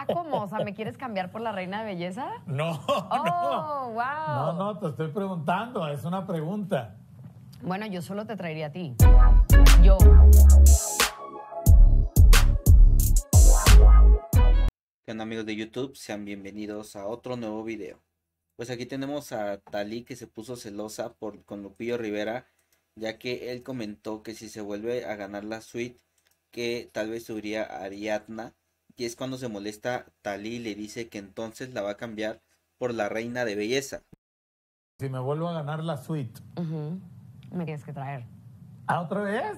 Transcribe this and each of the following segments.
Ah, ¿cómo? O sea, ¿me quieres cambiar por la reina de belleza? No. Oh, no. wow. No, no, te estoy preguntando, es una pregunta. Bueno, yo solo te traería a ti. Yo. ¿Qué onda amigos de YouTube? Sean bienvenidos a otro nuevo video. Pues aquí tenemos a Talí que se puso celosa por, con Lupillo Rivera, ya que él comentó que si se vuelve a ganar la suite, que tal vez subiría a Ariadna y es cuando se molesta Talí y le dice que entonces la va a cambiar por la reina de belleza. Si me vuelvo a ganar la suite, me tienes que traer. ¿A ¿Ah, otra vez?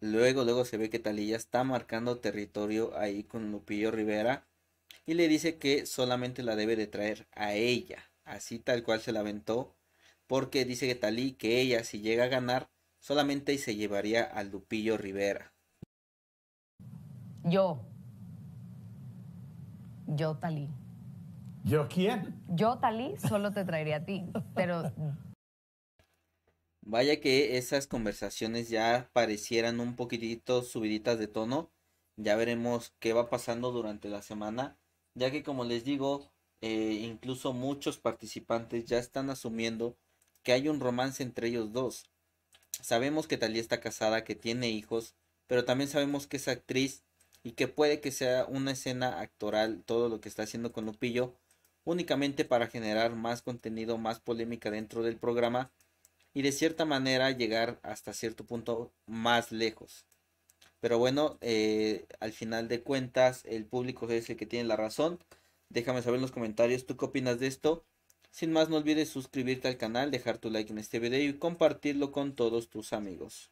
Luego, luego se ve que ya está marcando territorio ahí con Lupillo Rivera y le dice que solamente la debe de traer a ella, así tal cual se la aventó, porque dice que Talí que ella si llega a ganar solamente se llevaría al Lupillo Rivera. Yo. Yo, Talí. ¿Yo quién? Yo, Talí, solo te traería a ti, pero... Vaya que esas conversaciones ya parecieran un poquitito subiditas de tono. Ya veremos qué va pasando durante la semana, ya que como les digo, eh, incluso muchos participantes ya están asumiendo que hay un romance entre ellos dos. Sabemos que Talía está casada, que tiene hijos, pero también sabemos que es actriz y que puede que sea una escena actoral todo lo que está haciendo con Lupillo únicamente para generar más contenido, más polémica dentro del programa y de cierta manera llegar hasta cierto punto más lejos. Pero bueno, eh, al final de cuentas el público es el que tiene la razón. Déjame saber en los comentarios tú qué opinas de esto. Sin más, no olvides suscribirte al canal, dejar tu like en este video y compartirlo con todos tus amigos.